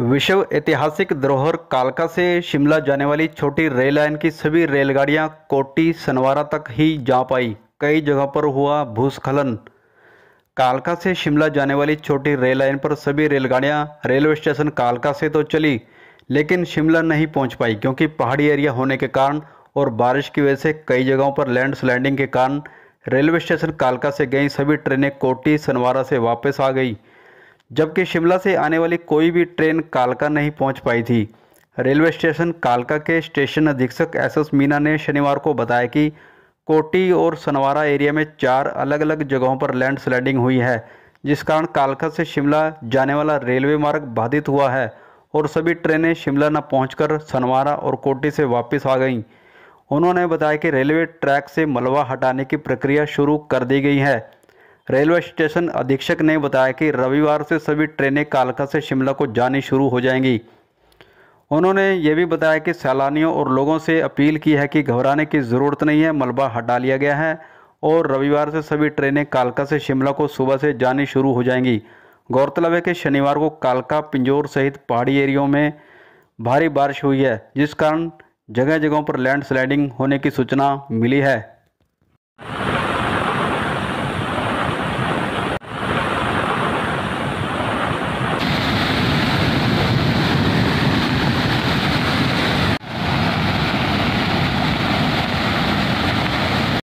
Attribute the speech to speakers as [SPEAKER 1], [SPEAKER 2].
[SPEAKER 1] विश्व ऐतिहासिक धरोहर कालका से शिमला जाने वाली छोटी रेल लाइन की सभी रेलगाड़ियां कोटी सनवारा तक ही जा पाई कई जगह पर हुआ भूस्खलन कालका से शिमला जाने वाली छोटी रेल लाइन पर सभी रेलगाड़ियां रेलवे स्टेशन कालका से तो चली लेकिन शिमला नहीं पहुंच पाई क्योंकि पहाड़ी एरिया होने के कारण और बारिश की वजह से कई जगहों पर लैंडस्लाइडिंग के कारण रेलवे स्टेशन कालका से गई सभी ट्रेनें कोटी सनवारा से वापस आ गई जबकि शिमला से आने वाली कोई भी ट्रेन कालका नहीं पहुंच पाई थी रेलवे स्टेशन कालका के स्टेशन अधीक्षक एस एस मीना ने शनिवार को बताया कि कोटी और सनवारा एरिया में चार अलग अलग जगहों पर लैंड स्लाइडिंग हुई है जिस कारण कालका से शिमला जाने वाला रेलवे मार्ग बाधित हुआ है और सभी ट्रेनें शिमला न पहुंचकर सनवारा और कोटी से वापस आ गईं उन्होंने बताया कि रेलवे ट्रैक से मलबा हटाने की प्रक्रिया शुरू कर दी गई है रेलवे स्टेशन अधीक्षक ने बताया कि रविवार से सभी ट्रेनें कालका से शिमला को जानी शुरू हो जाएंगी उन्होंने ये भी बताया कि सैलानियों और लोगों से अपील की है कि घबराने की ज़रूरत नहीं है मलबा हटा लिया गया है और रविवार से सभी ट्रेनें कालका से शिमला को सुबह से जानी शुरू हो जाएंगी गौरतलब है कि शनिवार को कालका पिंजौर सहित पहाड़ी एरियों में भारी बारिश हुई है जिस कारण जगह जगहों पर स्लाइडिंग होने की सूचना मिली है